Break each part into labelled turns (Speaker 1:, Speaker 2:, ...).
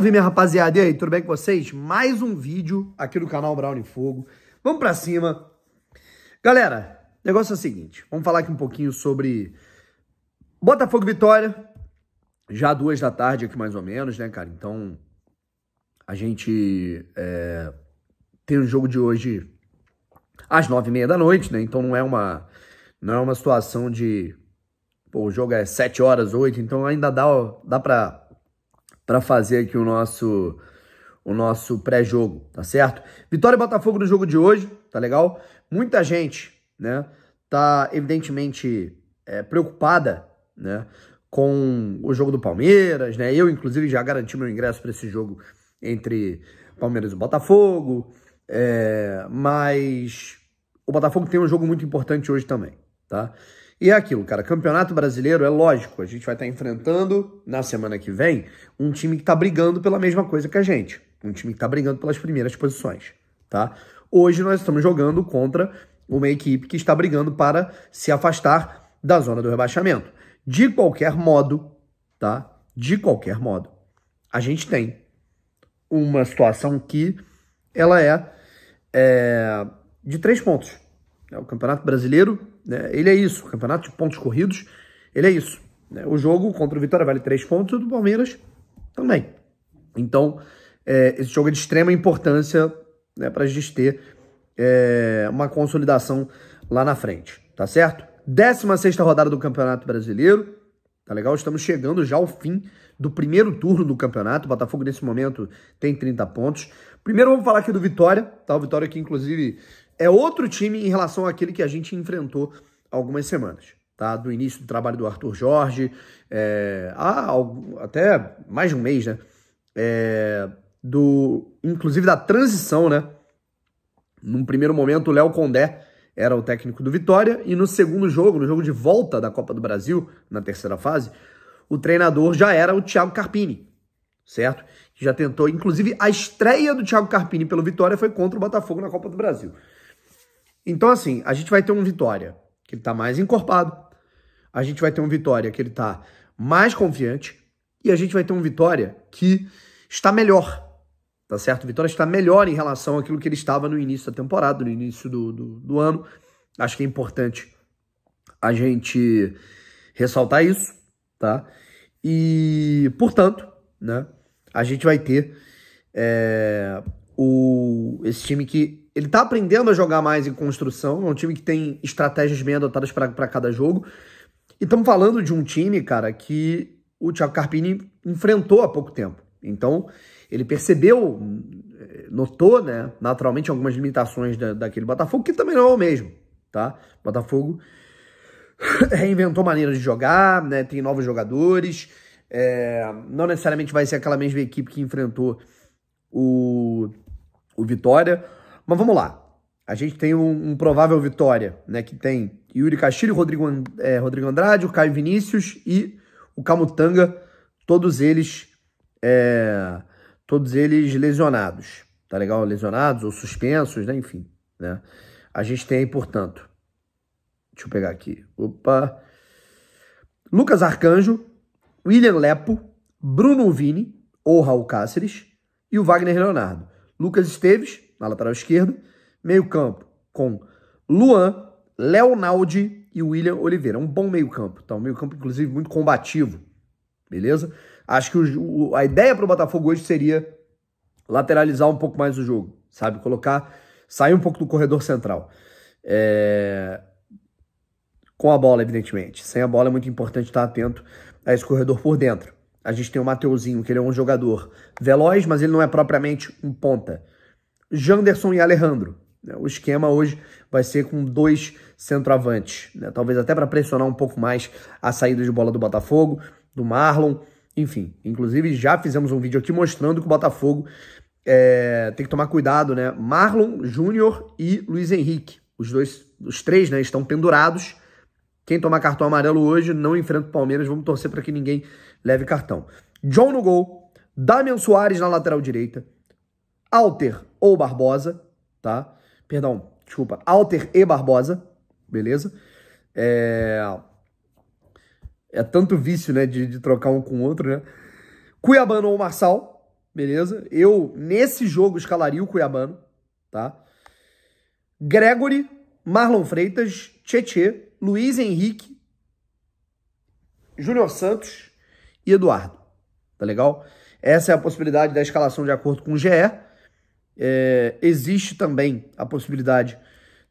Speaker 1: Salve, minha rapaziada! E aí, tudo bem com vocês? Mais um vídeo aqui do canal Brown Fogo. Vamos pra cima. Galera, negócio é o seguinte. Vamos falar aqui um pouquinho sobre Botafogo Vitória. Já duas da tarde aqui, mais ou menos, né, cara? Então, a gente é, tem o um jogo de hoje às nove e meia da noite, né? Então não é uma, não é uma situação de... Pô, o jogo é sete horas, oito, então ainda dá, dá pra para fazer aqui o nosso o nosso pré-jogo, tá certo? Vitória e Botafogo no jogo de hoje, tá legal? Muita gente, né, tá evidentemente é, preocupada, né, com o jogo do Palmeiras, né? Eu inclusive já garanti meu ingresso para esse jogo entre Palmeiras e Botafogo, é, mas o Botafogo tem um jogo muito importante hoje também, tá? E é aquilo, cara, Campeonato Brasileiro é lógico, a gente vai estar tá enfrentando na semana que vem um time que está brigando pela mesma coisa que a gente, um time que está brigando pelas primeiras posições, tá? Hoje nós estamos jogando contra uma equipe que está brigando para se afastar da zona do rebaixamento. De qualquer modo, tá? De qualquer modo, a gente tem uma situação que ela é, é de três pontos. É o Campeonato Brasileiro né? Ele é isso. O campeonato de pontos corridos, ele é isso. Né? O jogo contra o Vitória vale três pontos e o do Palmeiras também. Então, é, esse jogo é de extrema importância né, para a gente ter é, uma consolidação lá na frente, tá certo? 16 rodada do Campeonato Brasileiro. Tá legal? Estamos chegando já ao fim do primeiro turno do campeonato. O Botafogo, nesse momento, tem 30 pontos. Primeiro vamos falar aqui do Vitória, tá? O Vitória que inclusive é outro time em relação àquele que a gente enfrentou algumas semanas, tá? Do início do trabalho do Arthur Jorge, é, há até mais de um mês, né? É, do, inclusive da transição, né? Num primeiro momento, o Léo Condé era o técnico do Vitória, e no segundo jogo, no jogo de volta da Copa do Brasil, na terceira fase, o treinador já era o Thiago Carpini, certo? já tentou. Inclusive, a estreia do Thiago Carpini pelo Vitória foi contra o Botafogo na Copa do Brasil. Então, assim, a gente vai ter um Vitória que ele tá mais encorpado, a gente vai ter um Vitória que ele tá mais confiante e a gente vai ter um Vitória que está melhor, tá certo? O Vitória está melhor em relação àquilo que ele estava no início da temporada, no início do, do, do ano. Acho que é importante a gente ressaltar isso, tá? E, portanto, né? a gente vai ter é, o, esse time que ele tá aprendendo a jogar mais em construção, é um time que tem estratégias bem adotadas para cada jogo. E estamos falando de um time, cara, que o Thiago Carpini enfrentou há pouco tempo. Então, ele percebeu, notou, né, naturalmente, algumas limitações da, daquele Botafogo, que também não é o mesmo, tá? Botafogo reinventou maneiras de jogar, né, tem novos jogadores, é, não necessariamente vai ser aquela mesma equipe que enfrentou o, o Vitória. Mas vamos lá. A gente tem um, um provável Vitória, né? Que tem Yuri Castilho, Rodrigo, é, Rodrigo Andrade, o Caio Vinícius e o Camutanga, todos eles. É, todos eles lesionados, tá legal? Lesionados ou suspensos, né? Enfim, né? A gente tem, portanto, deixa eu pegar aqui, opa, Lucas Arcanjo, William Lepo, Bruno Vini ou Raul Cáceres e o Wagner Leonardo. Lucas Esteves, na lateral esquerda, meio campo com Luan, Leonaldi e William Oliveira. Um bom meio campo, tá? Um meio campo, inclusive, muito combativo, beleza? Acho que o, a ideia para o Botafogo hoje seria lateralizar um pouco mais o jogo, sabe? Colocar, sair um pouco do corredor central. É... Com a bola, evidentemente. Sem a bola é muito importante estar atento a esse corredor por dentro. A gente tem o Mateuzinho, que ele é um jogador veloz, mas ele não é propriamente um ponta. Janderson e Alejandro. Né? O esquema hoje vai ser com dois centroavantes, né? talvez até para pressionar um pouco mais a saída de bola do Botafogo, do Marlon, enfim. Inclusive, já fizemos um vídeo aqui mostrando que o Botafogo é, tem que tomar cuidado, né? Marlon Júnior e Luiz Henrique. Os dois, os três, né, estão pendurados quem tomar cartão amarelo hoje não enfrenta o Palmeiras. Vamos torcer para que ninguém leve cartão. John no gol. Damian Soares na lateral direita. Alter ou Barbosa, tá? Perdão, desculpa. Alter e Barbosa, beleza? É. É tanto vício, né, de, de trocar um com o outro, né? Cuiabano ou Marçal, beleza? Eu, nesse jogo, escalaria o Cuiabano, tá? Gregory, Marlon Freitas, Tietê, Luiz Henrique, Júnior Santos e Eduardo. Tá legal? Essa é a possibilidade da escalação de acordo com o GE. É, existe também a possibilidade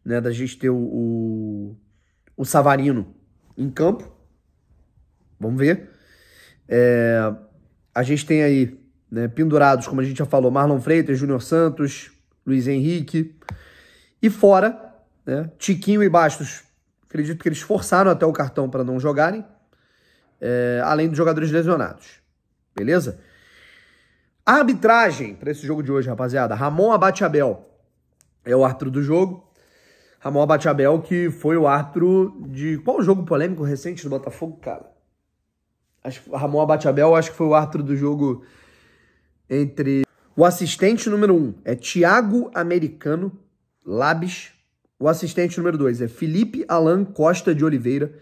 Speaker 1: né, da gente ter o, o, o Savarino em campo. Vamos ver. É, a gente tem aí né, pendurados, como a gente já falou, Marlon Freitas, Júnior Santos, Luiz Henrique. E fora, né, Tiquinho e Bastos Acredito que eles forçaram até o cartão para não jogarem, é, além dos jogadores lesionados. Beleza? A arbitragem para esse jogo de hoje, rapaziada. Ramon Abateabel é o árbitro do jogo. Ramon Abateabel, que foi o árbitro de. Qual jogo polêmico recente do Botafogo, cara? Acho, Ramon Abateabel, acho que foi o árbitro do jogo entre. O assistente número um é Thiago Americano Labis. O assistente número 2 é Felipe Alain Costa de Oliveira.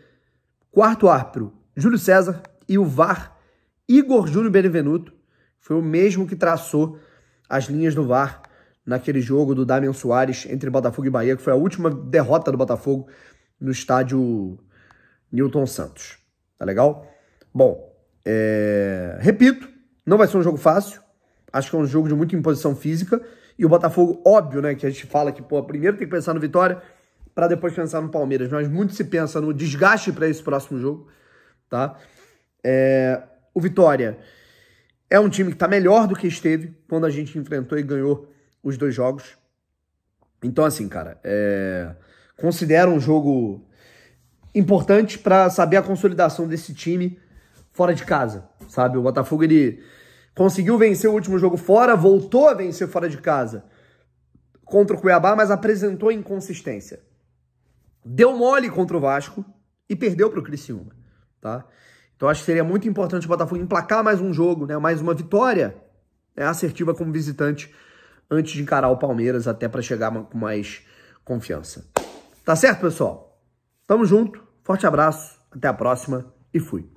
Speaker 1: Quarto árbitro, Júlio César. E o VAR, Igor Júlio Benevenuto. Foi o mesmo que traçou as linhas do VAR naquele jogo do Damian Soares entre Botafogo e Bahia, que foi a última derrota do Botafogo no estádio Newton Santos. Tá legal? Bom, é... repito, não vai ser um jogo fácil. Acho que é um jogo de muita imposição física. E o Botafogo, óbvio, né? Que a gente fala que, pô, primeiro tem que pensar no Vitória para depois pensar no Palmeiras. Mas muito se pensa no desgaste para esse próximo jogo, tá? É, o Vitória é um time que está melhor do que esteve quando a gente enfrentou e ganhou os dois jogos. Então, assim, cara, é, considero um jogo importante para saber a consolidação desse time fora de casa, sabe? O Botafogo, ele Conseguiu vencer o último jogo fora, voltou a vencer fora de casa contra o Cuiabá, mas apresentou inconsistência. Deu mole contra o Vasco e perdeu para o Criciúma, tá? Então acho que seria muito importante o Botafogo emplacar mais um jogo, né? Mais uma vitória né? assertiva como visitante antes de encarar o Palmeiras, até para chegar com mais confiança. Tá certo, pessoal? Tamo junto, forte abraço, até a próxima e fui.